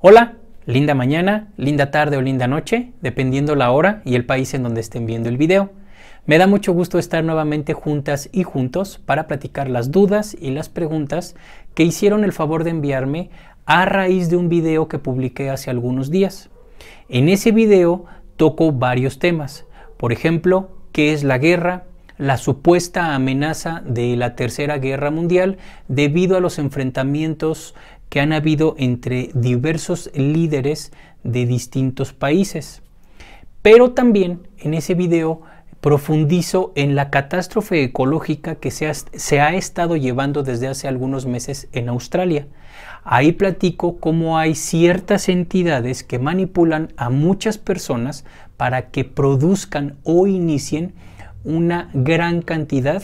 Hola, linda mañana, linda tarde o linda noche, dependiendo la hora y el país en donde estén viendo el video. Me da mucho gusto estar nuevamente juntas y juntos para platicar las dudas y las preguntas que hicieron el favor de enviarme a raíz de un video que publiqué hace algunos días. En ese video toco varios temas, por ejemplo, qué es la guerra, la supuesta amenaza de la Tercera Guerra Mundial debido a los enfrentamientos que han habido entre diversos líderes de distintos países. Pero también en ese video profundizo en la catástrofe ecológica que se ha, se ha, estado llevando desde hace algunos meses en Australia. Ahí platico cómo hay ciertas entidades que manipulan a muchas personas para que produzcan o inicien una gran cantidad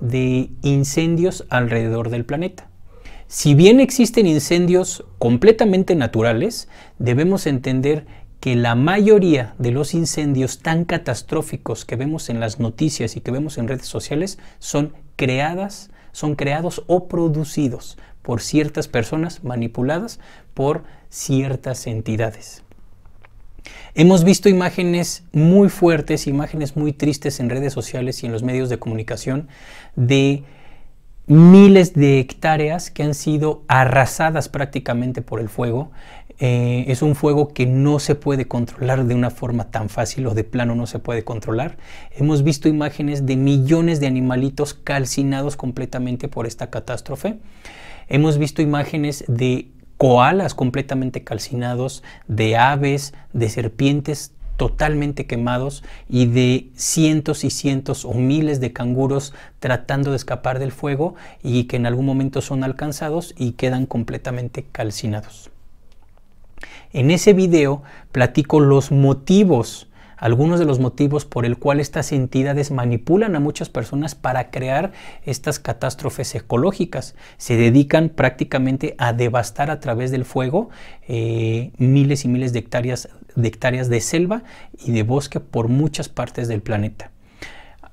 de incendios alrededor del planeta. Si bien existen incendios completamente naturales, debemos entender que la mayoría de los incendios tan catastróficos que vemos en las noticias y que vemos en redes sociales son creadas, son creados o producidos por ciertas personas manipuladas por ciertas entidades. Hemos visto imágenes muy fuertes, imágenes muy tristes en redes sociales y en los medios de comunicación de miles de hectáreas que han sido arrasadas prácticamente por el fuego. Eh, es un fuego que no se puede controlar de una forma tan fácil o de plano no se puede controlar. Hemos visto imágenes de millones de animalitos calcinados completamente por esta catástrofe. Hemos visto imágenes de koalas completamente calcinados, de aves, de serpientes, totalmente quemados y de cientos y cientos o miles de canguros tratando de escapar del fuego y que en algún momento son alcanzados y quedan completamente calcinados. En ese video platico los motivos algunos de los motivos por el cual estas entidades manipulan a muchas personas para crear estas catástrofes ecológicas. Se dedican prácticamente a devastar a través del fuego eh, miles y miles de de hectáreas de selva y de bosque por muchas partes del planeta.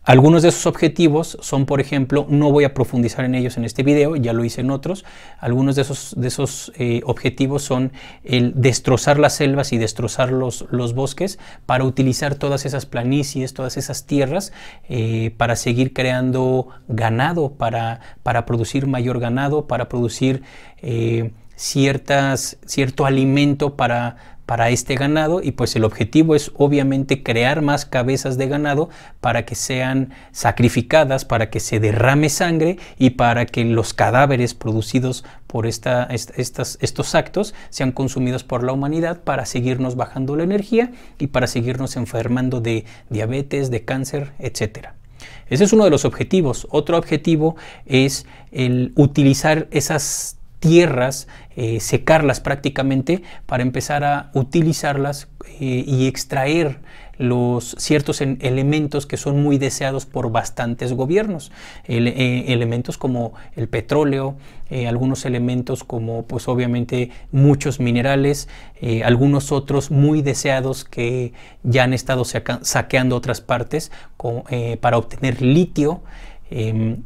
Algunos de esos objetivos son, por ejemplo, no voy a profundizar en ellos en este video, ya lo hice en otros. Algunos de esos, de esos eh, objetivos son el destrozar las selvas y destrozar los, bosques para utilizar todas esas planicies, todas esas tierras eh, para seguir creando ganado, para, producir mayor ganado, para producir eh, ciertas, cierto alimento para para este ganado y pues el objetivo es obviamente crear más cabezas de ganado para que sean sacrificadas, para que se derrame sangre y para que los cadáveres producidos por esta, estas, estos actos sean consumidos por la humanidad para seguirnos bajando la energía y para seguirnos enfermando de diabetes, de cáncer, etcétera. Ese es uno de los objetivos. Otro objetivo es el utilizar esas tierras, eh, secarlas prácticamente para empezar a utilizarlas eh, y extraer los ciertos elementos que son muy deseados por bastantes gobiernos, eh, elementos como el petróleo, algunos elementos como pues obviamente muchos minerales, algunos otros muy deseados que ya han estado saqueando otras partes para obtener litio em,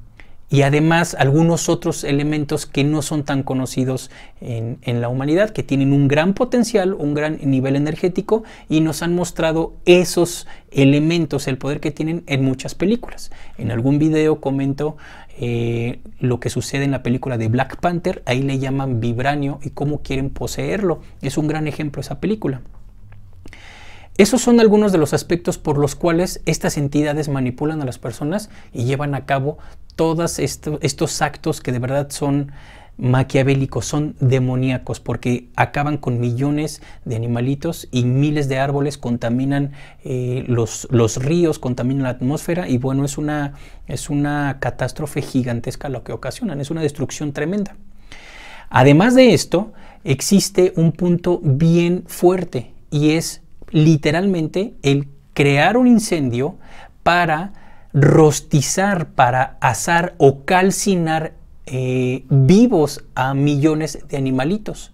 y además algunos otros elementos que no son tan conocidos en, la humanidad, que tienen un gran potencial, un gran nivel energético y nos han mostrado esos elementos, el poder que tienen en muchas películas. En algún video comento eh, lo que sucede en la película de Black Panther, ahí le llaman vibranio y cómo quieren poseerlo. Es un gran ejemplo esa película. Esos son algunos de los aspectos por los cuales estas entidades manipulan a las personas y llevan a cabo todos estos actos que de verdad son maquiavélicos, son demoníacos, porque acaban con millones de animalitos y miles de árboles, contaminan eh, los, ríos, contaminan la atmósfera y bueno, es una, es una catástrofe gigantesca lo que ocasionan, es una destrucción tremenda. Además de esto, existe un punto bien fuerte y es literalmente el crear un incendio para rostizar, para asar o calcinar eh, vivos a millones de animalitos.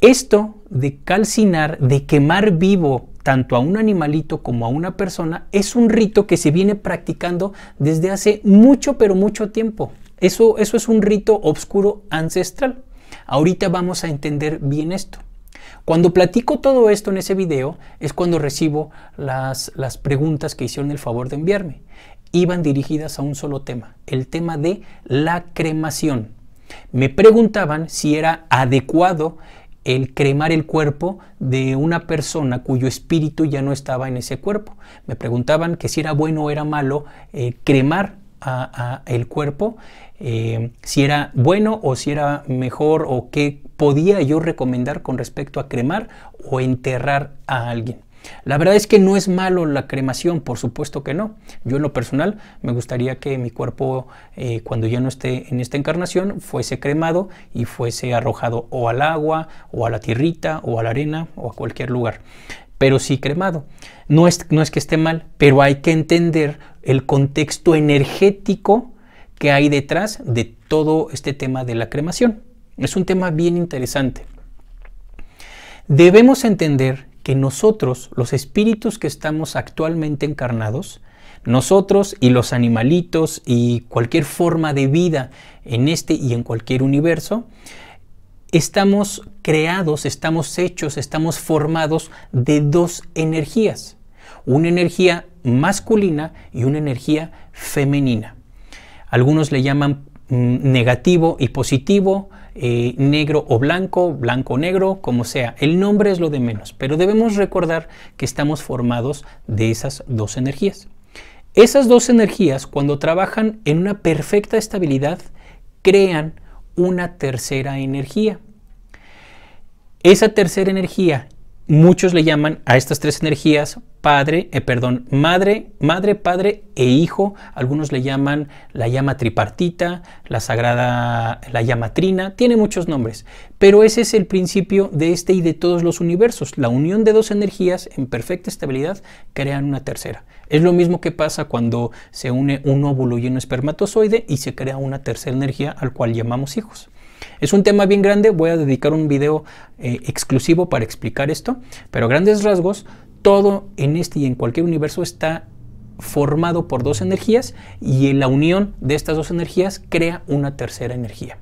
Esto de calcinar, de quemar vivo tanto a un animalito como a una persona, es un rito que se viene practicando desde hace mucho, pero mucho tiempo. Eso, eso es un rito oscuro ancestral. Ahorita vamos a entender bien esto. Cuando platico todo esto en ese video es cuando recibo las, preguntas que hicieron el favor de enviarme. Iban dirigidas a un solo tema, el tema de la cremación. Me preguntaban si era adecuado el cremar el cuerpo de una persona cuyo espíritu ya no estaba en ese cuerpo. Me preguntaban que si era bueno o era malo eh, cremar a, el cuerpo, eh, si era bueno o si era mejor o qué podía yo recomendar con respecto a cremar o enterrar a alguien. La verdad es que no es malo la cremación, por supuesto que no. Yo en lo personal me gustaría que mi cuerpo, eh, cuando ya no esté en esta encarnación, fuese cremado y fuese arrojado o al agua, o a la tierrita, o a la arena, o a cualquier lugar. Pero sí cremado. no es que esté mal, pero hay que entender el contexto energético que hay detrás de todo este tema de la cremación. Es un tema bien interesante. Debemos entender que nosotros, los espíritus que estamos actualmente encarnados, nosotros y los animalitos y cualquier forma de vida en este y en cualquier universo, estamos creados, estamos hechos, estamos formados de dos energías una energía masculina y una energía femenina. Algunos le llaman mm, negativo y positivo, eh, negro o blanco, blanco o negro, como sea. El nombre es lo de menos, pero debemos recordar que estamos formados de esas dos energías. Esas dos energías, cuando trabajan en una perfecta estabilidad, crean una tercera energía. Esa tercera energía muchos le llaman a estas tres energías padre, eh, perdón, madre, madre, padre e hijo. Algunos le llaman la llama tripartita, la sagrada, la llama trina. Tiene muchos nombres, pero ese es el principio de este y de todos los universos. La unión de dos energías en perfecta estabilidad crean una tercera. Es lo mismo que pasa cuando se une un óvulo y un espermatozoide y se crea una tercera energía al cual llamamos hijos. Es un tema bien grande, voy a dedicar un video eh, exclusivo para explicar esto, pero a grandes rasgos, todo en este y en cualquier universo está formado por dos energías y en la unión de estas dos energías crea una tercera energía.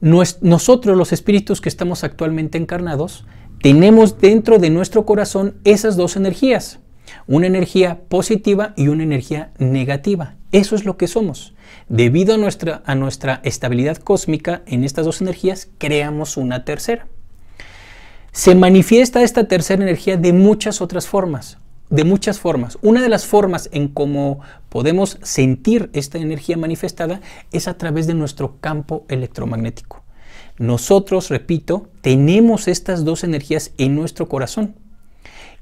nosotros los espíritus que estamos actualmente encarnados, tenemos dentro de nuestro corazón esas dos energías, una energía positiva y una energía negativa. Eso es lo que somos. Debido a nuestra, a nuestra estabilidad cósmica en estas dos energías, creamos una tercera. Se manifiesta esta tercera energía de muchas otras formas, de muchas formas. Una de las formas en cómo podemos sentir esta energía manifestada es a través de nuestro campo electromagnético. Nosotros, repito, tenemos estas dos energías en nuestro corazón.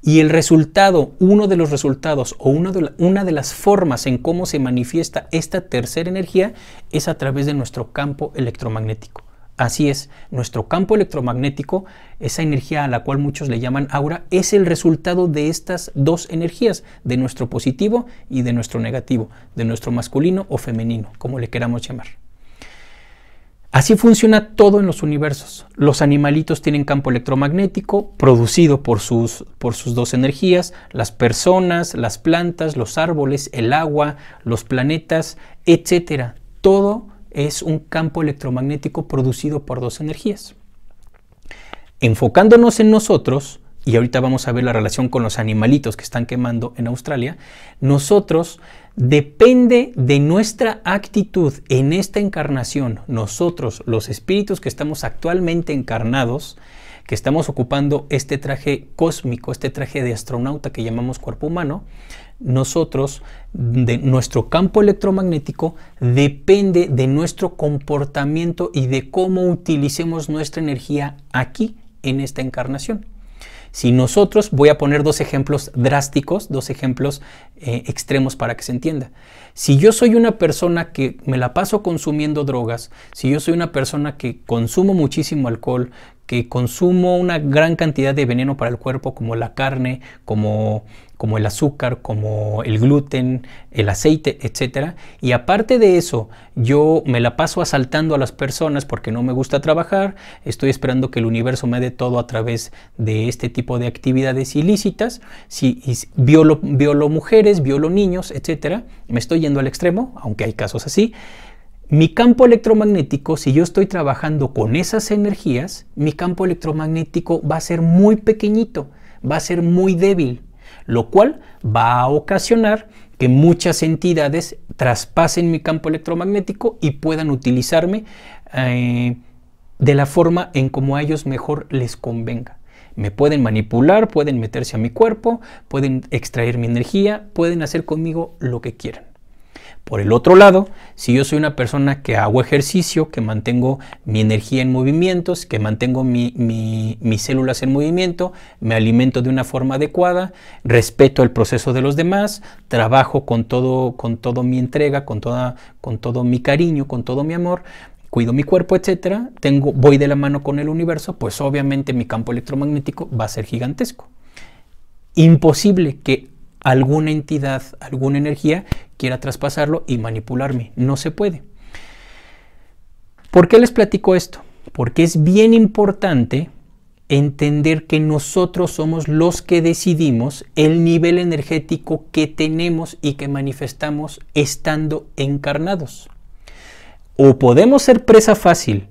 Y el resultado, uno de los resultados o una de las formas en cómo se manifiesta esta tercera energía es a través de nuestro campo electromagnético. Así es, nuestro campo electromagnético, esa energía a la cual muchos le llaman aura, es el resultado de estas dos energías, de nuestro positivo y de nuestro negativo, de nuestro masculino o femenino, como le queramos llamar. Así funciona todo en los universos. Los animalitos tienen campo electromagnético producido por sus, por sus dos energías, las personas, las plantas, los árboles, el agua, los planetas, etc. Todo es un campo electromagnético producido por dos energías. Enfocándonos en nosotros, y ahorita vamos a ver la relación con los animalitos que están quemando en Australia, nosotros depende de nuestra actitud en esta encarnación, nosotros los espíritus que estamos actualmente encarnados, que estamos ocupando este traje cósmico, este traje de astronauta que llamamos cuerpo humano, nosotros, de nuestro campo electromagnético depende de nuestro comportamiento y de cómo utilicemos nuestra energía aquí en esta encarnación. Si nosotros, voy a poner dos ejemplos drásticos, dos ejemplos eh, extremos para que se entienda. Si yo soy una persona que me la paso consumiendo drogas, si yo soy una persona que consumo muchísimo alcohol, que consumo una gran cantidad de veneno para el cuerpo como la carne, como como el azúcar, como el gluten, el aceite, etcétera. Y aparte de eso, yo me la paso asaltando a las personas porque no me gusta trabajar, estoy esperando que el universo me dé todo a través de este tipo de actividades ilícitas, si violo, mujeres, violo niños, etcétera. Me estoy yendo al extremo, aunque hay casos así. Mi campo electromagnético, si yo estoy trabajando con esas energías, mi campo electromagnético va a ser muy pequeñito, va a ser muy débil, lo cual va a ocasionar que muchas entidades traspasen mi campo electromagnético y puedan utilizarme eh, de la forma en como a ellos mejor les convenga. Me pueden manipular, pueden meterse a mi cuerpo, pueden extraer mi energía, pueden hacer conmigo lo que quieran. Por el otro lado, si yo soy una persona que hago ejercicio, que mantengo mi energía en movimientos, que mantengo mis células en movimiento, me alimento de una forma adecuada, respeto el proceso de los demás, trabajo con todo, con todo mi entrega, con, con todo mi cariño, con todo mi amor, cuido mi cuerpo, etcétera, tengo, voy de la mano con el universo, pues obviamente mi campo electromagnético va a ser gigantesco. Imposible que alguna entidad, alguna energía quiera traspasarlo y manipularme. No se puede. ¿Por qué les platico esto? Porque es bien importante entender que nosotros somos los que decidimos el nivel energético que tenemos y que manifestamos estando encarnados. O podemos ser presa fácil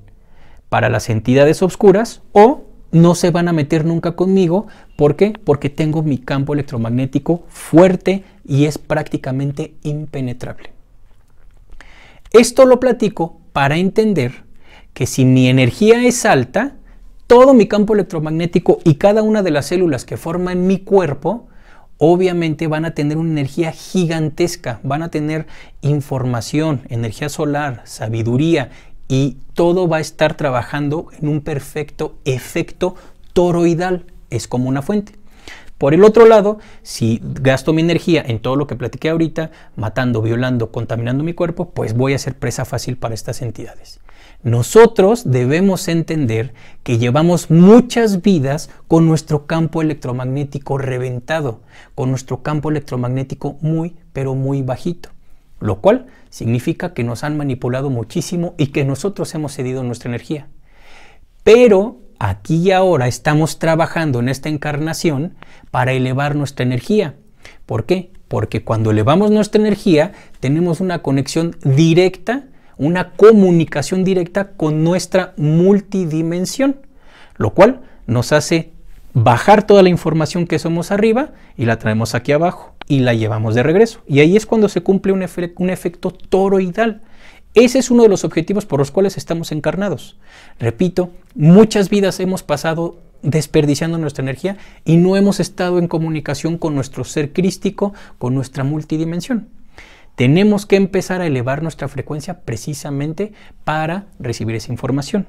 para las entidades oscuras o no se van a meter nunca conmigo. ¿Por qué? Porque tengo mi campo electromagnético fuerte y es prácticamente impenetrable. Esto lo platico para entender que si mi energía es alta, todo mi campo electromagnético y cada una de las células que forman mi cuerpo, obviamente van a tener una energía gigantesca, van a tener información, energía solar, sabiduría y todo va a estar trabajando en un perfecto efecto toroidal. Es como una fuente. Por el otro lado, si gasto mi energía en todo lo que platiqué ahorita, matando, violando, contaminando mi cuerpo, pues voy a ser presa fácil para estas entidades. Nosotros debemos entender que llevamos muchas vidas con nuestro campo electromagnético reventado, con nuestro campo electromagnético muy, pero muy bajito lo cual significa que nos han manipulado muchísimo y que nosotros hemos cedido nuestra energía. Pero aquí y ahora estamos trabajando en esta encarnación para elevar nuestra energía. ¿Por qué? Porque cuando elevamos nuestra energía tenemos una conexión directa, una comunicación directa con nuestra multidimensión, lo cual nos hace bajar toda la información que somos arriba y la traemos aquí abajo y la llevamos de regreso. Y ahí es cuando se cumple un, efecto toroidal. Ese es uno de los objetivos por los cuales estamos encarnados. Repito, muchas vidas hemos pasado desperdiciando nuestra energía y no hemos estado en comunicación con nuestro ser crístico, con nuestra multidimensión. Tenemos que empezar a elevar nuestra frecuencia precisamente para recibir esa información.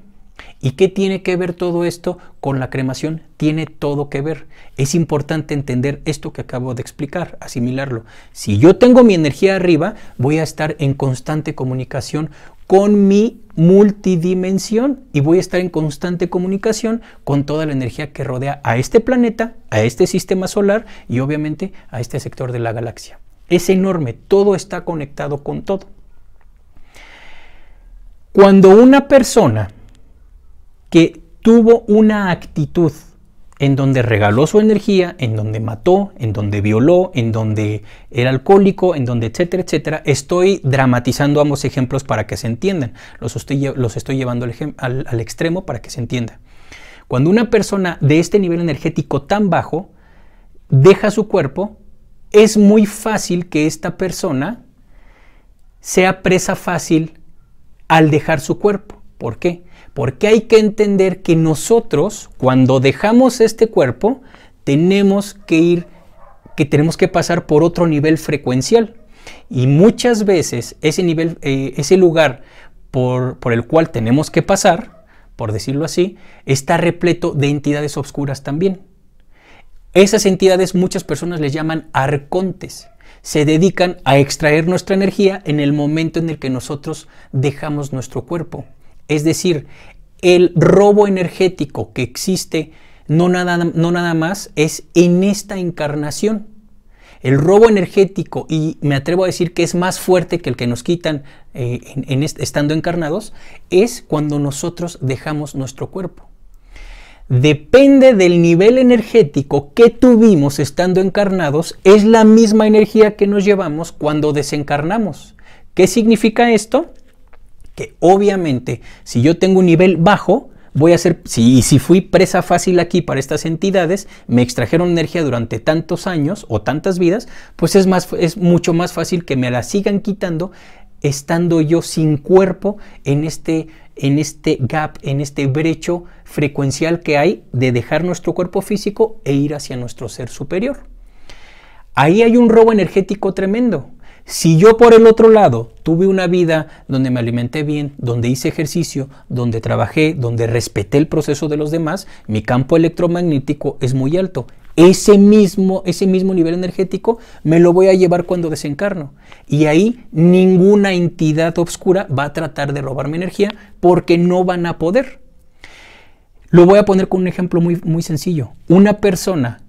¿Y qué tiene que ver todo esto con la cremación? Tiene todo que ver. Es importante entender esto que acabo de explicar, asimilarlo. Si yo tengo mi energía arriba, voy a estar en constante comunicación con mi multidimensión y voy a estar en constante comunicación con toda la energía que rodea a este planeta, a este sistema solar y obviamente a este sector de la galaxia. Es enorme, todo está conectado con todo. Cuando una persona que tuvo una actitud en donde regaló su energía, en donde mató, en donde violó, en donde era alcohólico, en donde etcétera, etcétera. Estoy dramatizando ambos ejemplos para que se entiendan. Los estoy, llevando al extremo para que se entienda. Cuando una persona de este nivel energético tan bajo deja su cuerpo, es muy fácil que esta persona sea presa fácil al dejar su cuerpo. ¿Por qué? Porque hay que entender que nosotros, cuando dejamos este cuerpo, tenemos que ir, que tenemos que pasar por otro nivel frecuencial. Y muchas veces ese nivel, eh, ese lugar por, por el cual tenemos que pasar, por decirlo así, está repleto de entidades oscuras también. Esas entidades muchas personas les llaman arcontes. Se dedican a extraer nuestra energía en el momento en el que nosotros dejamos nuestro cuerpo. Es decir, el robo energético que existe no nada, no nada más es en esta encarnación. El robo energético, y me atrevo a decir que es más fuerte que el que nos quitan eh, en, estando encarnados, es cuando nosotros dejamos nuestro cuerpo. Depende del nivel energético que tuvimos estando encarnados, es la misma energía que nos llevamos cuando desencarnamos. ¿Qué significa esto? que obviamente si yo tengo un nivel bajo, voy a ser, si, si fui presa fácil aquí para estas entidades, me extrajeron energía durante tantos años o tantas vidas, pues es, más, es mucho más fácil que me la sigan quitando estando yo sin cuerpo en este, en este gap, en este brecho frecuencial que hay de dejar nuestro cuerpo físico e ir hacia nuestro ser superior. Ahí hay un robo energético tremendo. Si yo por el otro lado tuve una vida donde me alimenté bien, donde hice ejercicio, donde trabajé, donde respeté el proceso de los demás, mi campo electromagnético es muy alto. Ese mismo, ese mismo nivel energético me lo voy a llevar cuando desencarno. Y ahí ninguna entidad oscura va a tratar de robarme energía porque no van a poder. Lo voy a poner con un ejemplo muy, muy sencillo. Una persona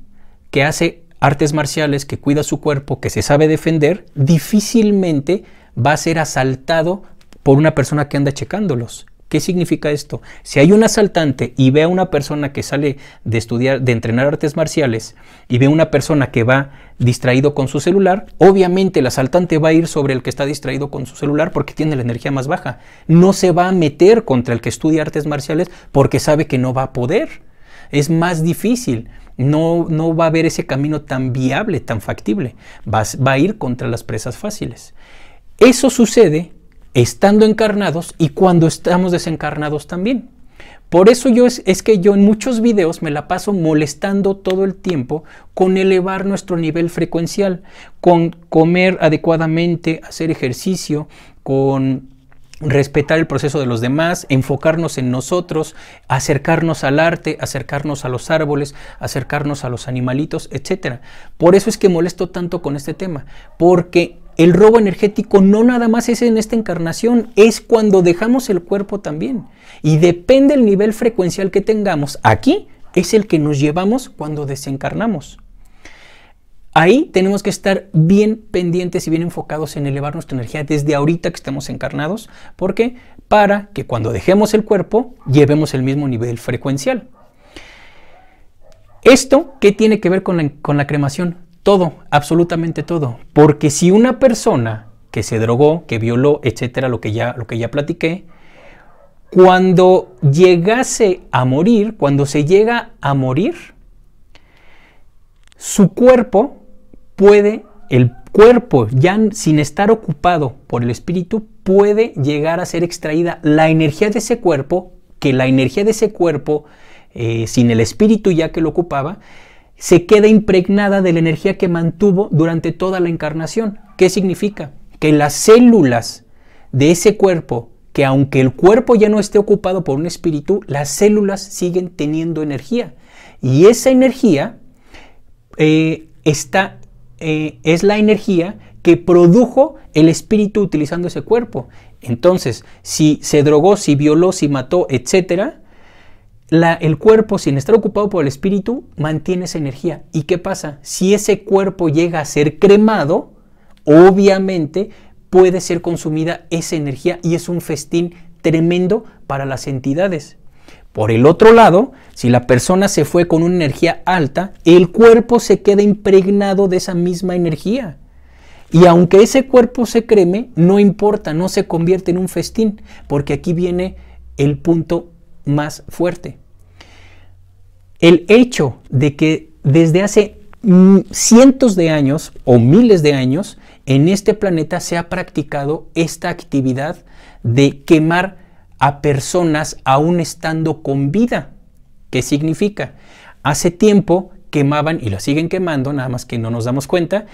que hace artes marciales, que cuida su cuerpo, que se sabe defender, difícilmente va a ser asaltado por una persona que anda checándolos. ¿Qué significa esto? Si hay un asaltante y ve a una persona que sale de estudiar, de entrenar artes marciales y ve a una persona que va distraído con su celular, obviamente el asaltante va a ir sobre el que está distraído con su celular porque tiene la energía más baja. No se va a meter contra el que estudia artes marciales porque sabe que no va a poder. Es más difícil no, va a haber ese camino tan viable, tan factible. Va, va a ir contra las presas fáciles. Eso sucede estando encarnados y cuando estamos desencarnados también. Por eso yo es, es, que yo en muchos videos me la paso molestando todo el tiempo con elevar nuestro nivel frecuencial, con comer adecuadamente, hacer ejercicio, con respetar el proceso de los demás, enfocarnos en nosotros, acercarnos al arte, acercarnos a los árboles, acercarnos a los animalitos, etc. Por eso es que molesto tanto con este tema, porque el robo energético no nada más es en esta encarnación, es cuando dejamos el cuerpo también. Y depende el nivel frecuencial que tengamos aquí, es el que nos llevamos cuando desencarnamos. Ahí tenemos que estar bien pendientes y bien enfocados en elevar nuestra energía desde ahorita que estemos encarnados, porque para que cuando dejemos el cuerpo llevemos el mismo nivel frecuencial. ¿Esto qué tiene que ver con la, con la cremación? Todo, absolutamente todo. Porque si una persona que se drogó, que violó, etcétera, lo que ya, lo que ya platiqué, cuando llegase a morir, cuando se llega a morir, su cuerpo puede, el cuerpo ya sin estar ocupado por el espíritu, puede llegar a ser extraída la energía de ese cuerpo, que la energía de ese cuerpo, eh, sin el espíritu ya que lo ocupaba, se queda impregnada de la energía que mantuvo durante toda la encarnación. ¿Qué significa? Que las células de ese cuerpo, que aunque el cuerpo ya no esté ocupado por un espíritu, las células siguen teniendo energía. Y esa energía eh, esta eh, es la energía que produjo el espíritu utilizando ese cuerpo. Entonces, si se drogó, si violó, si mató, etcétera, el cuerpo, sin estar ocupado por el espíritu, mantiene esa energía. ¿Y qué pasa? Si ese cuerpo llega a ser cremado, obviamente puede ser consumida esa energía y es un festín tremendo para las entidades. Por el otro lado, si la persona se fue con una energía alta, el cuerpo se queda impregnado de esa misma energía. Y aunque ese cuerpo se creme, no importa, no se convierte en un festín, porque aquí viene el punto más fuerte. El hecho de que desde hace mm, cientos de años o miles de años en este planeta se ha practicado esta actividad de quemar a personas aún estando con vida. ¿Qué significa? Hace tiempo quemaban y lo siguen quemando, nada más que no nos damos cuenta,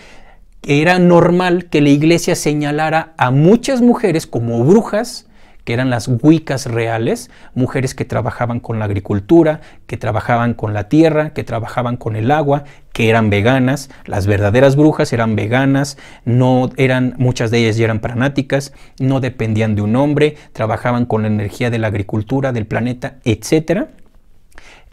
era normal que la iglesia señalara a muchas mujeres como brujas que eran las huicas reales, mujeres que trabajaban con la agricultura, que trabajaban con la tierra, que trabajaban con el agua, que eran veganas, las verdaderas brujas eran veganas, no eran muchas de ellas ya eran pranáticas, no dependían de un hombre, trabajaban con la energía de la agricultura, del planeta, etcétera.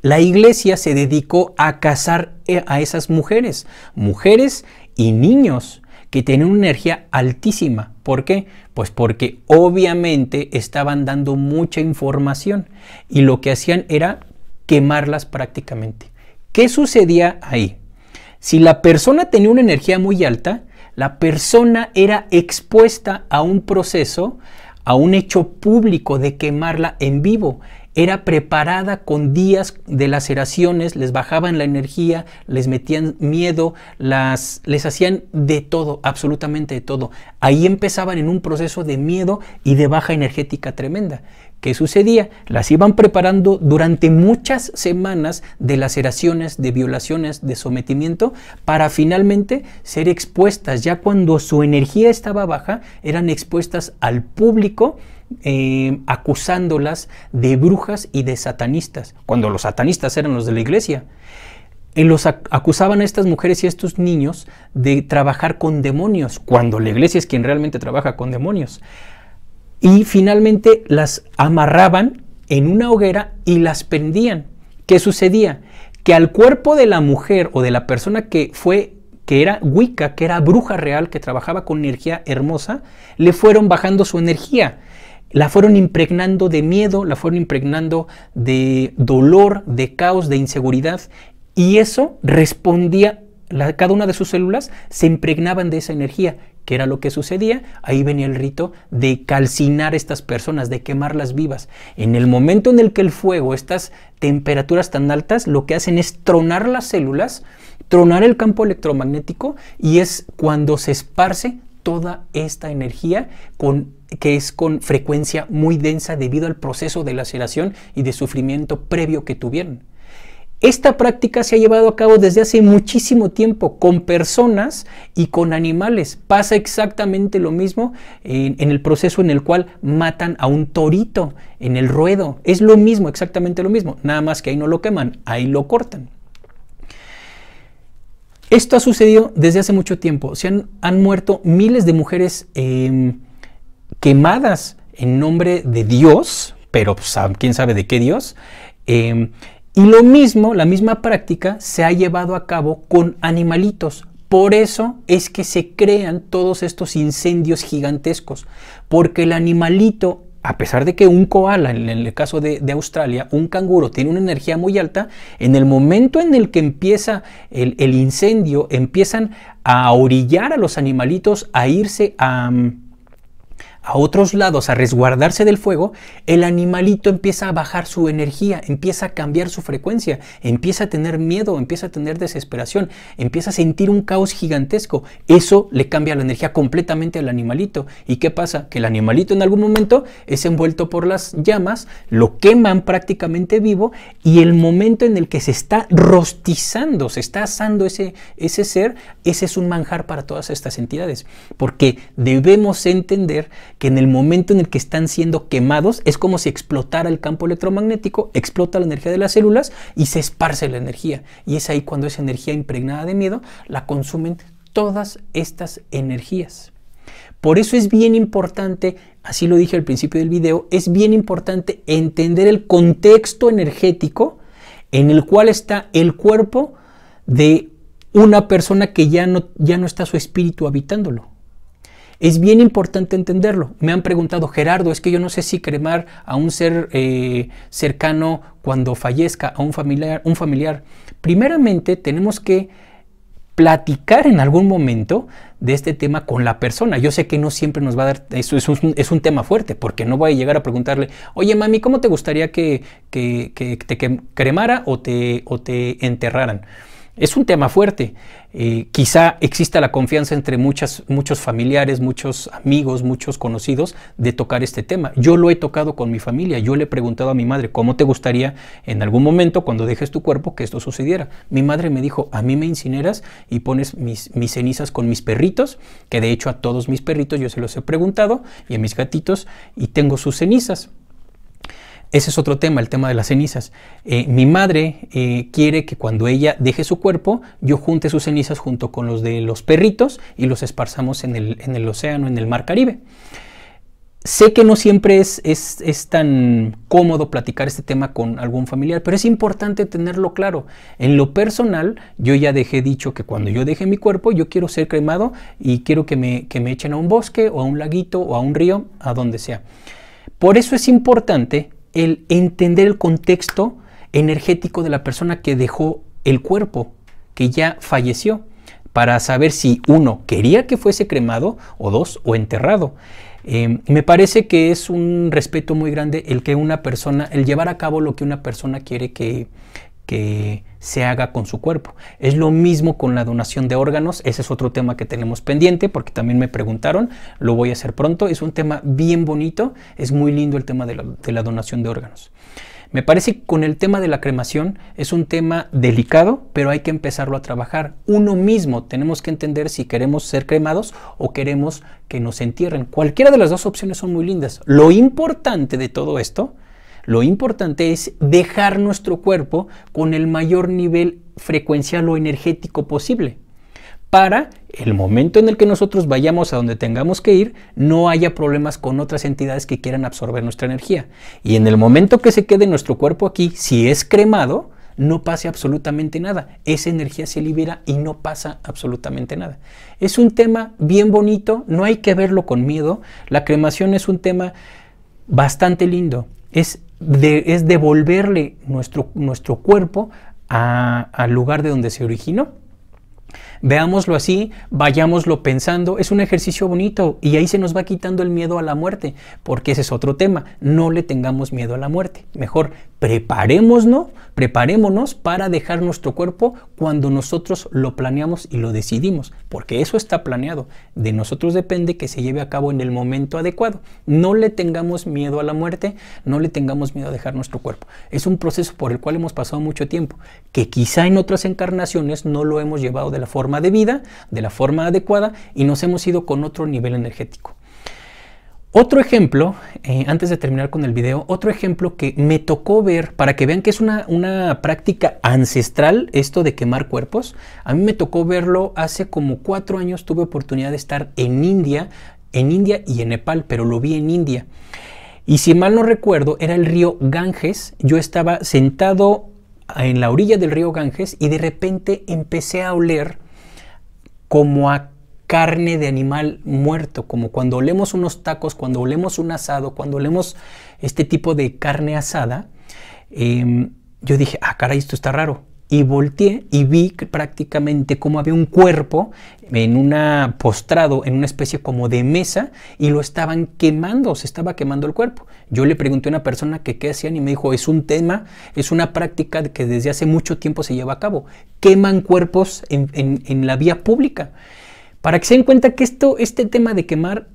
La iglesia se dedicó a cazar eh, a esas mujeres, mujeres y niños que tenía una energía altísima. ¿Por qué? Pues porque obviamente estaban dando mucha información y lo que hacían era quemarlas prácticamente. ¿Qué sucedía ahí? Si la persona tenía una energía muy alta, la persona era expuesta a un proceso, a un hecho público de quemarla en vivo era preparada con días de laceraciones, les bajaban la energía, les metían miedo, las, les hacían de todo, absolutamente de todo. Ahí empezaban en un proceso de miedo y de baja energética tremenda. ¿Qué sucedía? Las iban preparando durante muchas semanas de laceraciones, de violaciones, de sometimiento, para finalmente ser expuestas, ya cuando su energía estaba baja, eran expuestas al público eh, acusándolas de brujas y de satanistas, cuando los satanistas eran los de la iglesia. Y eh, los acusaban a estas mujeres y a estos niños de trabajar con demonios, cuando la iglesia es quien realmente trabaja con demonios. Y finalmente las amarraban en una hoguera y las pendían. ¿Qué sucedía? Que al cuerpo de la mujer o de la persona que fue que era Wicca, que era bruja real, que trabajaba con energía hermosa, le fueron bajando su energía la fueron impregnando de miedo, la fueron impregnando de dolor, de caos, de inseguridad, y eso respondía, cada una de sus células se impregnaban de esa energía, que era lo que sucedía, ahí venía el rito de calcinar estas personas, de quemarlas vivas. En el momento en el que el fuego, estas temperaturas tan altas, lo que hacen es tronar las células, tronar el campo electromagnético, y es cuando se esparce toda esta energía con que es con frecuencia muy densa debido al proceso de laceración y de sufrimiento previo que tuvieron. Esta práctica se ha llevado a cabo desde hace muchísimo tiempo con personas y con animales. Pasa exactamente lo mismo en, el proceso en el cual matan a un torito en el ruedo. Es lo mismo, exactamente lo mismo. Nada más que ahí no lo queman, ahí lo cortan. Esto ha sucedido desde hace mucho tiempo. Se han, muerto miles de mujeres. en... Em, quemadas en nombre de Dios, pero pues, quién sabe de qué Dios. Em, y lo mismo, la misma práctica se ha llevado a cabo con animalitos. Por eso es que se crean todos estos incendios gigantescos, porque el animalito a pesar de que un koala, en el caso de, Australia, un canguro tiene una energía muy alta, en el momento en el que empieza el, incendio, empiezan a orillar a los animalitos a irse a a otros lados a resguardarse del fuego, el animalito empieza a bajar su energía, empieza a cambiar su frecuencia, empieza a tener miedo, empieza a tener desesperación, empieza a sentir un caos gigantesco. Eso le cambia la energía completamente al animalito. ¿Y qué pasa? Que el animalito en algún momento es envuelto por las llamas, lo queman prácticamente vivo y el momento en el que se está rostizando, se está asando ese, ese ser, ese es un manjar para todas estas entidades. Porque debemos entender que en el momento en el que están siendo quemados es como si explotara el campo electromagnético, explota la energía de las células y se esparce la energía. Y es ahí cuando esa energía impregnada de miedo la consumen todas estas energías. Por eso es bien importante, así lo dije al principio del video, es bien importante entender el contexto energético en el cual está el cuerpo de una persona que ya no, ya no está su espíritu habitándolo. Es bien importante entenderlo. Me han preguntado, Gerardo, es que yo no sé si cremar a un ser eh, cercano cuando fallezca, a un familiar, un Primeramente tenemos que platicar en algún momento de este tema con la persona. Yo sé que no siempre nos va a dar, eso es un, tema fuerte, porque no voy a llegar a preguntarle, oye mami, ¿cómo te gustaría que, te cremara o te, o te enterraran? Es un tema fuerte, eh, quizá exista la confianza entre muchas, muchos familiares, muchos amigos, muchos conocidos de tocar este tema. Yo lo he tocado con mi familia, yo le he preguntado a mi madre, ¿cómo te gustaría en algún momento, cuando dejes tu cuerpo, que esto sucediera? Mi madre me dijo, a mí me incineras y pones mis cenizas con mis perritos, que de hecho a todos mis perritos yo se los he preguntado, y a mis gatitos, y tengo sus cenizas. Ese es otro tema, el tema de las cenizas. Eh, mi madre eh, quiere que cuando ella deje su cuerpo, yo junte sus cenizas junto con los de los perritos y los esparzamos en el, océano, en el mar Caribe. Sé que no siempre es, tan cómodo platicar este tema con algún familiar, pero es importante tenerlo claro. En lo personal, yo ya dejé dicho que cuando yo deje mi cuerpo, yo quiero ser cremado y quiero que me, que me echen a un bosque o a un laguito o a un río, a donde sea. Por eso es importante el entender el contexto energético de la persona que dejó el cuerpo, que ya falleció, para saber si uno quería que fuese cremado o dos o enterrado. Em, me parece que es un respeto muy grande el que una persona, el llevar a cabo lo que una persona quiere que, que se haga con su cuerpo. Es lo mismo con la donación de órganos, ese es otro tema que tenemos pendiente porque también me preguntaron, lo voy a hacer pronto, es un tema bien bonito, es muy lindo el tema de la, donación de órganos. Me parece que con el tema de la cremación es un tema delicado, pero hay que empezarlo a trabajar. Uno mismo tenemos que entender si queremos ser cremados o queremos que nos entierren. Cualquiera de las dos opciones son muy lindas. Lo importante de todo esto lo importante es dejar nuestro cuerpo con el mayor nivel frecuencial o energético posible para el momento en el que nosotros vayamos a donde tengamos que ir, no haya problemas con otras entidades que quieran absorber nuestra energía. Y en el momento que se quede nuestro cuerpo aquí, si es cremado, no pase absolutamente nada. Esa energía se libera y no pasa absolutamente nada. Es un tema bien bonito, no hay que verlo con miedo. La cremación es un tema bastante lindo. Es es devolverle nuestro, nuestro cuerpo al lugar de donde se originó. Veámoslo así, vayámoslo pensando, es un ejercicio bonito y ahí se nos va quitando el miedo a la muerte, porque ese es otro tema, no le tengamos miedo a la muerte, mejor preparémonos, preparémonos para dejar nuestro cuerpo cuando nosotros lo planeamos y lo decidimos, porque eso está planeado, de nosotros depende que se lleve a cabo en el momento adecuado. No le tengamos miedo a la muerte, no le tengamos miedo a dejar nuestro cuerpo. Es un proceso por el cual hemos pasado mucho tiempo, que quizá en otras encarnaciones no lo hemos llevado de la forma de vida, de la forma adecuada, y nos hemos ido con otro nivel energético. Otro ejemplo, eh, antes de terminar con el video, otro ejemplo que me tocó ver, para que vean que es una, una práctica ancestral, esto de quemar cuerpos, a mí me tocó verlo hace como cuatro años, tuve oportunidad de estar en India, en India y en Nepal, pero lo vi en India. Y si mal no recuerdo, era el río Ganges, yo estaba sentado en la orilla del río Ganges y de repente empecé a oler como a carne de animal muerto, como cuando olemos unos tacos, cuando olemos un asado, cuando olemos este tipo de carne asada, em, yo dije, ah, caray, esto está raro y volteé y vi prácticamente como había un cuerpo en una postrado en una especie como de mesa y lo estaban quemando, se estaba quemando el cuerpo. Yo le pregunté a una persona qué hacían y me dijo, "Es un tema, es una práctica que desde hace mucho tiempo se lleva a cabo. Queman cuerpos en, la vía pública." Para que se den cuenta que esto este tema de quemar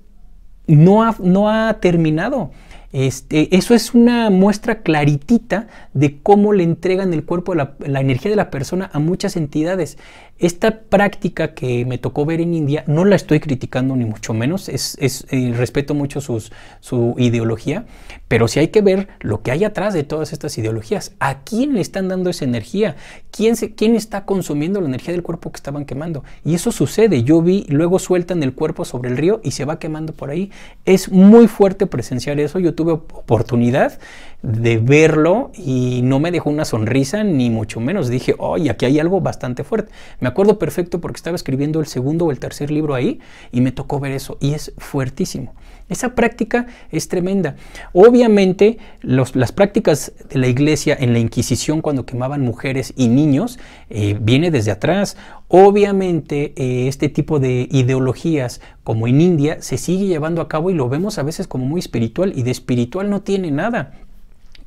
no no ha terminado. Este, eso es una muestra claritita de cómo le entregan el cuerpo, la energía de la persona a muchas entidades. Esta práctica que me tocó ver en India, no la estoy criticando ni mucho menos, eh, respeto mucho su ideología, pero sí hay que ver lo que hay atrás de todas estas ideologías. ¿A quién le están dando esa energía? quién está consumiendo la energía del cuerpo que estaban quemando? Y eso sucede, yo vi, luego sueltan el cuerpo sobre el río y se va quemando por ahí. Es muy fuerte presenciar eso, yo tuve oportunidad de verlo y no me dejó una sonrisa, ni mucho menos. Dije, ay aquí hay algo bastante fuerte. Me acuerdo perfecto porque estaba escribiendo el segundo o el tercer libro ahí y me tocó ver eso y es fuertísimo. Esa práctica es tremenda. Obviamente, las prácticas de la iglesia en la Inquisición cuando quemaban mujeres y niños eh, viene desde atrás. Obviamente, eh, este tipo de ideologías, como en India, se sigue llevando a cabo y lo vemos a veces como muy espiritual y de espiritual no tiene nada.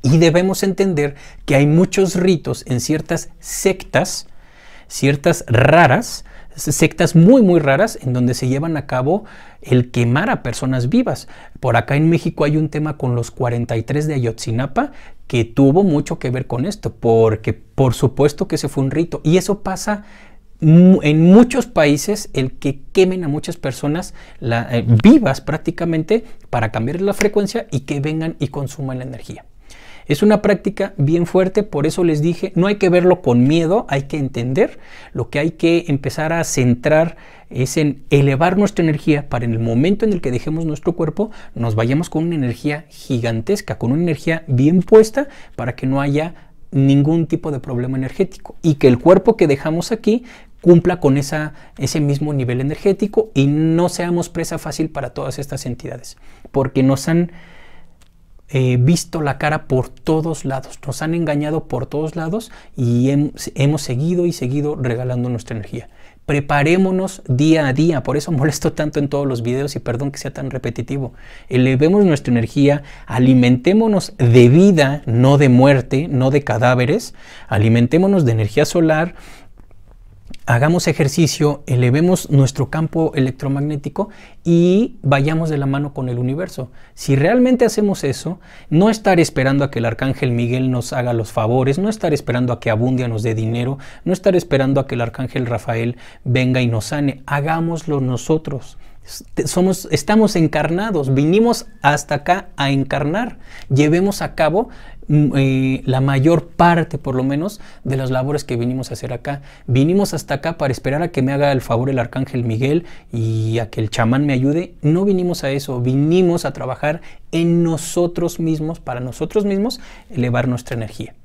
Y debemos entender que hay muchos ritos en ciertas sectas, ciertas raras, sectas muy muy raras en donde se llevan a cabo el quemar a personas vivas. Por acá en México hay un tema con los 43 de Ayotzinapa que tuvo mucho que ver con esto, porque por supuesto que se fue un rito y eso pasa en muchos países el que quemen a muchas personas eh, vivas prácticamente para cambiar la frecuencia y que vengan y consuman la energía. Es una práctica bien fuerte, por eso les dije, no hay que verlo con miedo, hay que entender. Lo que hay que empezar a centrar es en elevar nuestra energía para en el momento en el que dejemos nuestro cuerpo, nos vayamos con una energía gigantesca, con una energía bien puesta para que no haya ningún tipo de problema energético y que el cuerpo que dejamos aquí cumpla con esa, ese mismo nivel energético y no seamos presa fácil para todas estas entidades, porque nos han he eh, visto la cara por todos lados, nos han engañado por todos lados y hemos seguido y seguido regalando nuestra energía. Preparémonos día a día, por eso molesto tanto en todos los videos y perdón que sea tan repetitivo. Elevemos nuestra energía, alimentémonos de vida, no de muerte, no de cadáveres, alimentémonos de energía solar, hagamos ejercicio, elevemos nuestro campo electromagnético y vayamos de la mano con el universo. Si realmente hacemos eso, no estar esperando a que el arcángel Miguel nos haga los favores, no estar esperando a que Abundia nos dé dinero, no estar esperando a que el arcángel Rafael venga y nos sane, hagámoslo nosotros. Somos, estamos encarnados, vinimos hasta acá a encarnar. Llevemos a cabo mm, eh, la mayor parte, por lo menos, de las labores que vinimos a hacer acá. Vinimos hasta acá para esperar a que me haga el favor el arcángel Miguel y a que el chamán me ayude. No vinimos a eso, vinimos a trabajar en nosotros mismos, para nosotros mismos, elevar nuestra energía.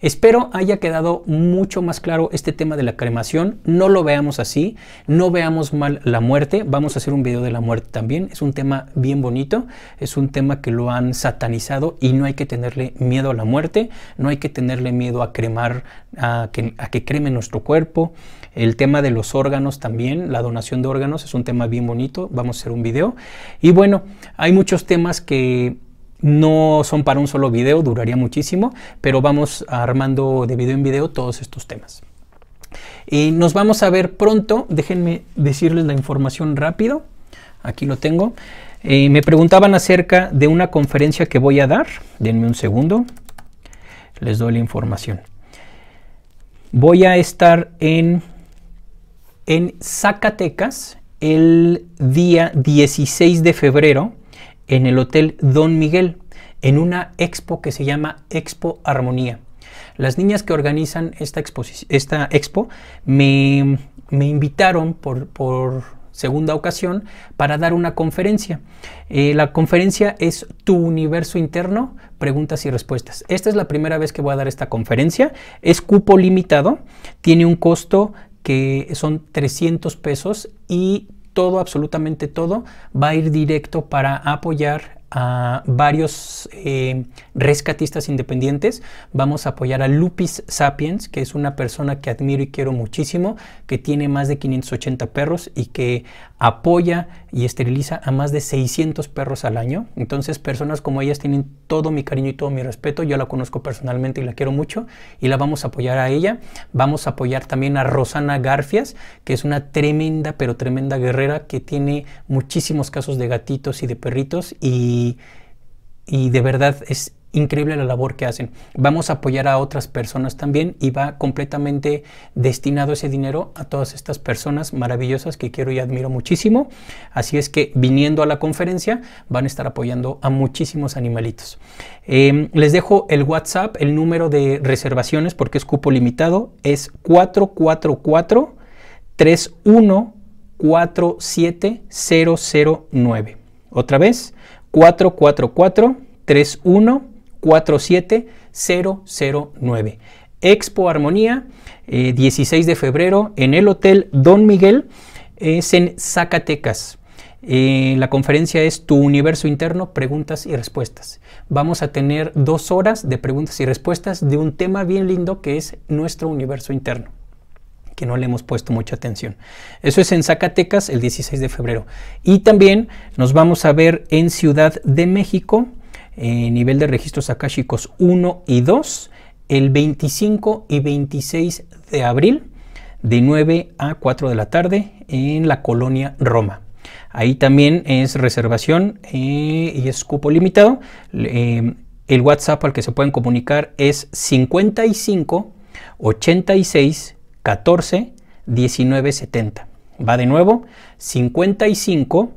Espero haya quedado mucho más claro este tema de la cremación. No lo veamos así, no veamos mal la muerte. Vamos a hacer un video de la muerte también. Es un tema bien bonito, es un tema que lo han satanizado y no hay que tenerle miedo a la muerte, no hay que tenerle miedo a cremar, a que, a creme nuestro cuerpo. El tema de los órganos también, la donación de órganos es un tema bien bonito. Vamos a hacer un video. Y bueno, hay muchos temas que no son para un solo video, duraría muchísimo, pero vamos armando de video en video todos estos temas. Y nos vamos a ver pronto. Déjenme decirles la información rápido. Aquí lo tengo. Eh, me preguntaban acerca de una conferencia que voy a dar. Denme un segundo. Les doy la información. Voy a estar en, en Zacatecas el día 16 de febrero en el Hotel Don Miguel, en una expo que se llama Expo Armonía. Las niñas que organizan esta, expo me, invitaron por, segunda ocasión para dar una conferencia. Eh, la conferencia es Tu universo interno, preguntas y respuestas. Esta es la primera vez que voy a dar esta conferencia. Es cupo limitado, tiene un costo que son 300 pesos y todo, absolutamente todo, va a ir directo para apoyar a varios eh, rescatistas independientes. Vamos a apoyar a Lupis Sapiens, que es una persona que admiro y quiero muchísimo, que tiene más de 580 perros y que apoya y esteriliza a más de 600 perros al año. Entonces personas como ellas tienen todo mi cariño y todo mi respeto. Yo la conozco personalmente y la quiero mucho y la vamos a apoyar a ella. Vamos a apoyar también a Rosana Garfias, que es una tremenda, pero tremenda guerrera que tiene muchísimos casos de gatitos y de perritos y, y de verdad es increíble la labor que hacen. Vamos a apoyar a otras personas también y va completamente destinado ese dinero a todas estas personas maravillosas que quiero y admiro muchísimo. Así es que viniendo a la conferencia van a estar apoyando a muchísimos animalitos. Em, les dejo el WhatsApp, el número de reservaciones porque es cupo limitado, es 444 3147009 Otra vez, 444 31 47009. Expo Armonía, 16 eh, de febrero, en el Hotel Don Miguel, es en Zacatecas. Eh, la conferencia es Tu universo interno, preguntas y respuestas. Vamos a tener dos horas de preguntas y respuestas de un tema bien lindo que es nuestro universo interno que no le hemos puesto mucha atención. Eso es en Zacatecas el 16 de febrero. Y también nos vamos a ver en Ciudad de México eh, nivel de registros akáshicos 1 y 2 el 25 y 26 de abril de 9 a 4 de la tarde en la colonia Roma. Ahí también es reservación eh, y es cupo limitado. Eh, el WhatsApp al que se pueden comunicar es 55 86 14 19 70. Va de nuevo 55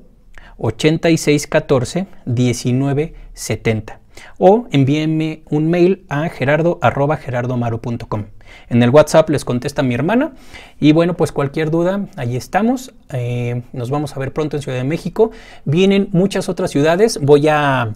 86 14 19 70 o envíenme un mail a gerardo.maro.com. En el WhatsApp les contesta mi hermana y bueno, pues cualquier duda, ahí estamos. Eh, nos vamos a ver pronto en Ciudad de México. Vienen muchas otras ciudades, voy a,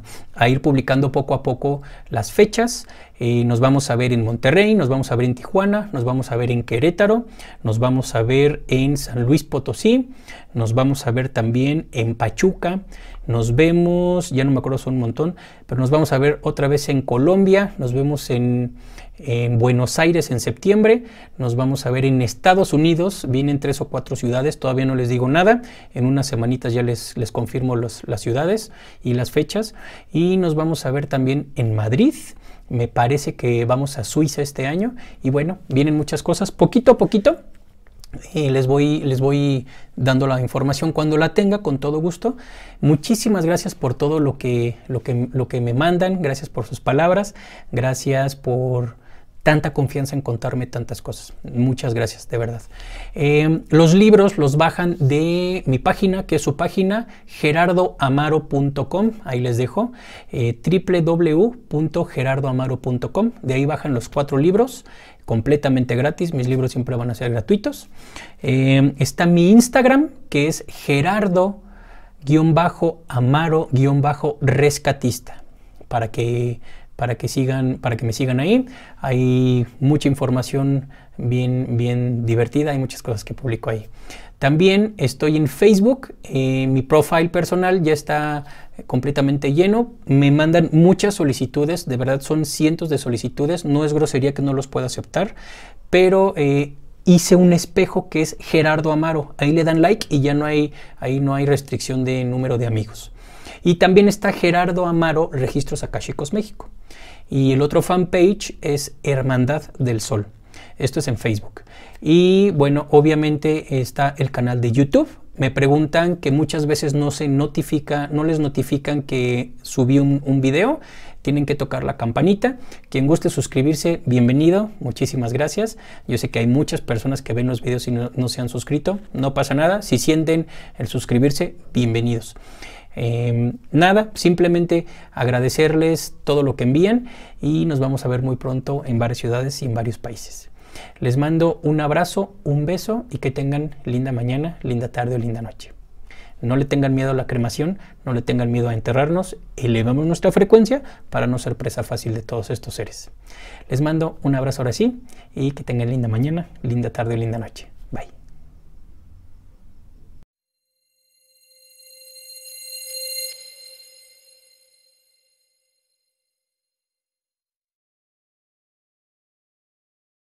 ir publicando poco a poco las fechas. Eh, nos vamos a ver en Monterrey, nos vamos a ver en Tijuana, nos vamos a ver en Querétaro, nos vamos a ver en San Luis Potosí, nos vamos a ver también en Pachuca, nos vemos, ya no me acuerdo, son un montón, pero nos vamos a ver otra vez en Colombia, nos vemos en, Buenos Aires en septiembre, nos vamos a ver en Estados Unidos, vienen tres o cuatro ciudades, todavía no les digo nada, en unas semanitas ya les, les confirmo las ciudades y las fechas, y nos vamos a ver también en Madrid, me parece que vamos a Suiza este año, y bueno, vienen muchas cosas, poquito a poquito, eh, les, voy, dando la información cuando la tenga, con todo gusto. Muchísimas gracias por todo lo que, me mandan, gracias por sus palabras, gracias por tanta confianza en contarme tantas cosas. Muchas gracias, de verdad. Em, los libros los bajan de mi página, que es su página, gerardoamaro.com. Ahí les dejo, eh, www.gerardoamaro.com. De ahí bajan los cuatro libros completamente gratis. Mis libros siempre van a ser gratuitos. Eh, está mi Instagram, que es Gerardo-Amaro-Rescatista. Para que, para que sigan, para que me sigan ahí. Hay mucha información bien, bien divertida, hay muchas cosas que publico ahí. También estoy en Facebook, eh, mi profile personal ya está completamente lleno, me mandan muchas solicitudes, de verdad son cientos de solicitudes, no es grosería que no los pueda aceptar, pero... Eh, hice un espejo que es Gerardo Amaro. Ahí le dan like y ya no hay, ahí no hay restricción de número de amigos. Y también está Gerardo Amaro, Registros Akashicos México. Y el otro fanpage es Hermandad del Sol. Esto es en Facebook. Y bueno, obviamente está el canal de YouTube. Me preguntan que muchas veces no se notifica, no les notifican que subí un, video. Tienen que tocar la campanita. Quien guste suscribirse, bienvenido. Muchísimas gracias. Yo sé que hay muchas personas que ven los videos y no, se han suscrito. No pasa nada. Si sienten el suscribirse, bienvenidos. Em, nada, simplemente agradecerles todo lo que envían y nos vamos a ver muy pronto en varias ciudades y en varios países. Les mando un abrazo, un beso y que tengan linda mañana, linda tarde o linda noche. No le tengan miedo a la cremación, no le tengan miedo a enterrarnos, elevamos nuestra frecuencia para no ser presa fácil de todos estos seres. Les mando un abrazo ahora sí y que tengan linda mañana, linda tarde o linda noche.